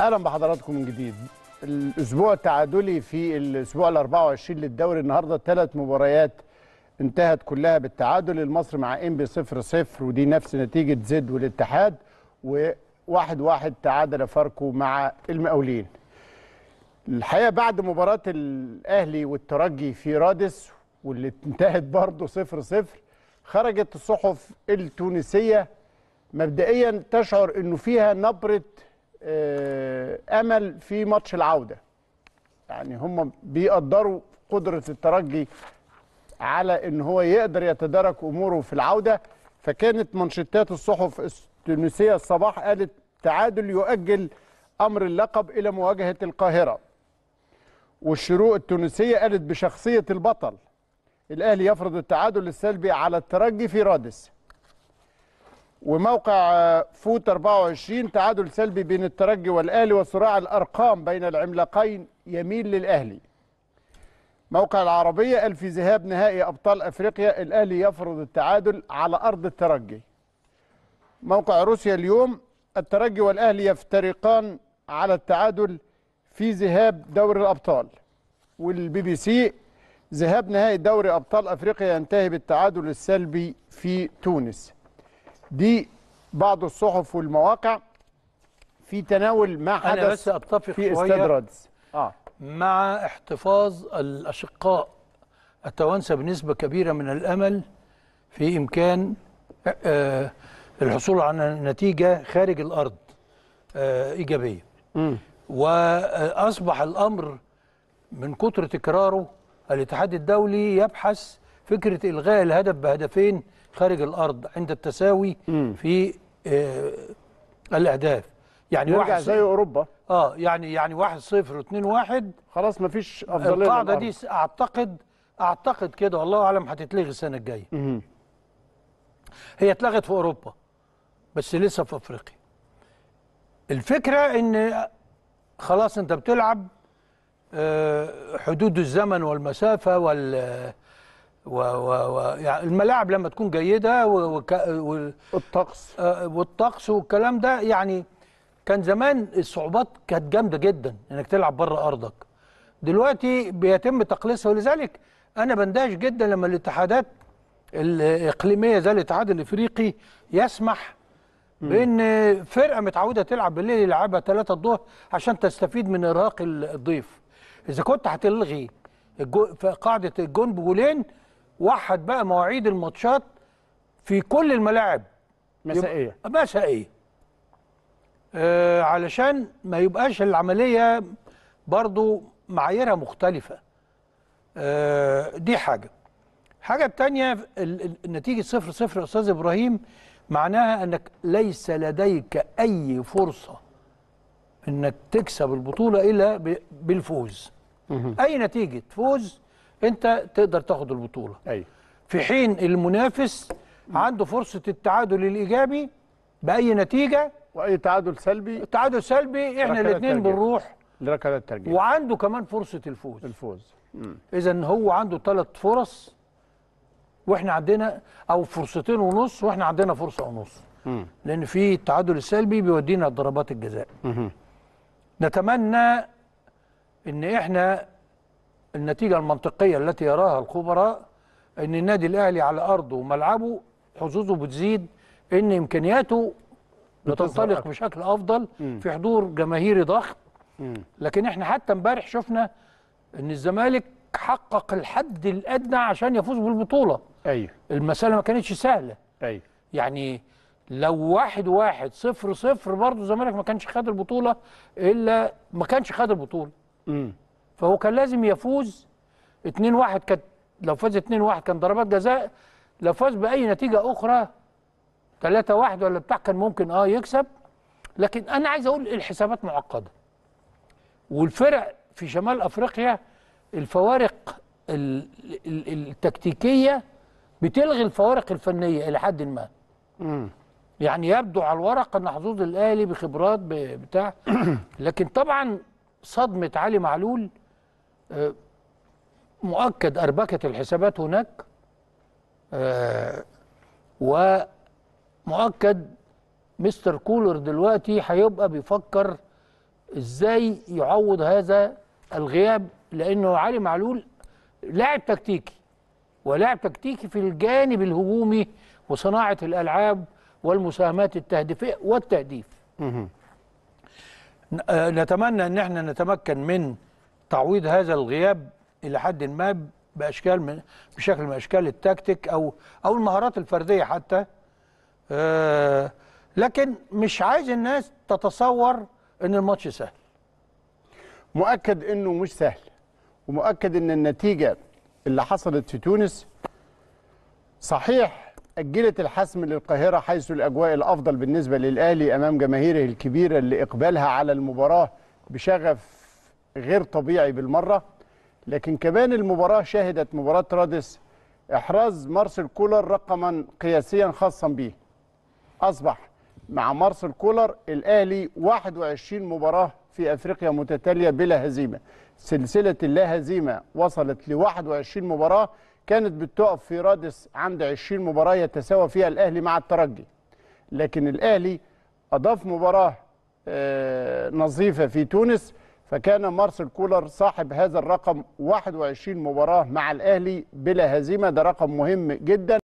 اهلا بحضراتكم من جديد الاسبوع التعادلي في الاسبوع ال 24 للدوري النهارده ثلاث مباريات انتهت كلها بالتعادل المصري مع انبي 0 0 ودي نفس نتيجه زد والاتحاد و 1 واحد تعادل فاركو مع المقاولين الحقيقه بعد مباراه الاهلي والترجي في رادس واللي انتهت برضه 0 0 خرجت الصحف التونسيه مبدئيا تشعر انه فيها نبره آه، امل في ماتش العوده يعني هم بيقدروا قدره الترجي على ان هو يقدر يتدارك اموره في العوده فكانت منشطات الصحف التونسيه الصباح قالت تعادل يؤجل امر اللقب الى مواجهه القاهره والشروق التونسيه قالت بشخصيه البطل الاهلي يفرض التعادل السلبي على الترجي في رادس وموقع فوت 24 تعادل سلبي بين الترجي والاهلي وصراع الارقام بين العملاقين يميل للاهلي موقع العربيه قال في ذهاب نهائي ابطال افريقيا الاهلي يفرض التعادل على ارض الترجي موقع روسيا اليوم الترجي والاهلي يفترقان على التعادل في ذهاب دوري الابطال والبي بي سي ذهاب نهائي دوري ابطال افريقيا ينتهي بالتعادل السلبي في تونس دي بعض الصحف والمواقع في تناول ما حدث أنا بس أتفق في استاد آه. مع احتفاظ الأشقاء التوانسة بنسبة كبيرة من الأمل في إمكان آه الحصول على نتيجة خارج الأرض آه إيجابية م. وأصبح الأمر من كتر تكراره الاتحاد الدولي يبحث فكرة إلغاء الهدف بهدفين خارج الارض عند التساوي مم. في آه الاهداف يعني يرجع زي اوروبا اه يعني يعني 1 0 و 2 1 خلاص مفيش افضليه القاعده دي اعتقد اعتقد كده والله اعلم هتتلغي السنه الجايه هي اتلغت في اوروبا بس لسه في افريقيا الفكره ان خلاص انت بتلعب آه، حدود الزمن والمسافه وال و و و يعني الملاعب لما تكون جيده وك والطقس آه، والطقس والكلام ده يعني كان زمان الصعوبات كانت جامده جدا انك تلعب بره ارضك دلوقتي بيتم تقليصها ولذلك انا بندهش جدا لما الاتحادات الاقليميه زي الاتحاد الافريقي يسمح بان فرقه متعوده تلعب بالليل يلعبها 3 الظهر عشان تستفيد من ارهاق الضيف اذا كنت هتلغي قاعده الجون بجولين وحد بقى مواعيد الماتشات في كل الملاعب مسائيه مسائيه آه علشان ما يبقاش العمليه برضو معاييرها مختلفه آه دي حاجه حاجه الثانيه النتيجه صفر صفر يا استاذ ابراهيم معناها انك ليس لديك اي فرصه انك تكسب البطوله الا بالفوز اي نتيجه فوز انت تقدر تاخد البطوله ايوه في حين المنافس عنده فرصه التعادل الايجابي باي نتيجه واي تعادل سلبي التعادل سلبي احنا الاثنين بنروح لركله الترجيح وعنده كمان فرصه الفوز الفوز اذا هو عنده ثلاث فرص واحنا عندنا او فرصتين ونص واحنا عندنا فرصه ونص مم. لان في التعادل السلبي بيودينا ضربات الجزاء مم. نتمنى ان احنا النتيجة المنطقية التي يراها الخبراء أن النادي الأهلي على أرضه وملعبه حظوظه بتزيد أن إمكانياته بتنطلق بشكل أفضل م. في حضور جماهيري ضخم لكن احنا حتى امبارح شفنا أن الزمالك حقق الحد الأدنى عشان يفوز بالبطولة أيوه المسألة ما كانتش سهلة أيوه يعني لو واحد واحد صفر صفر برضه الزمالك ما كانش خد البطولة إلا ما كانش خد البطولة امم فهو كان لازم يفوز 2-1 كانت لو فاز 2-1 كان ضربات جزاء لو فاز باي نتيجه اخرى 3-1 ولا بتاع كان ممكن اه يكسب لكن انا عايز اقول الحسابات معقده والفرق في شمال افريقيا الفوارق التكتيكيه بتلغي الفوارق الفنيه الى حد ما يعني يبدو على الورق ان حظوظ الاهلي بخبرات بتاع لكن طبعا صدمه علي معلول آه، مؤكد أربكة الحسابات هناك آه، ومؤكد مستر كولر دلوقتي هيبقى بيفكر ازاي يعوض هذا الغياب لانه علي معلول لاعب تكتيكي ولاعب تكتيكي في الجانب الهجومي وصناعه الالعاب والمساهمات التهديفيه والتهديف. آه، نتمنى ان احنا نتمكن من تعويض هذا الغياب الى حد ما باشكال من بشكل من اشكال التكتيك او او المهارات الفرديه حتى آه لكن مش عايز الناس تتصور ان الماتش سهل مؤكد انه مش سهل ومؤكد ان النتيجه اللي حصلت في تونس صحيح اجلت الحسم للقاهره حيث الاجواء الافضل بالنسبه للاهلي امام جماهيره الكبيره اللي اقبالها على المباراه بشغف غير طبيعي بالمرة لكن كمان المباراة شهدت مباراة رادس إحراز مارسيل كولر رقما قياسيا خاصا به أصبح مع مارسيل كولر الأهلي 21 مباراة في أفريقيا متتالية بلا هزيمة سلسلة اللا هزيمة وصلت ل 21 مباراة كانت بتقف في رادس عند 20 مباراة يتساوى فيها الأهلي مع الترجي لكن الأهلي أضاف مباراة آه، نظيفة في تونس فكان مارسيل كولر صاحب هذا الرقم 21 مباراة مع الأهلي بلا هزيمة ده رقم مهم جدا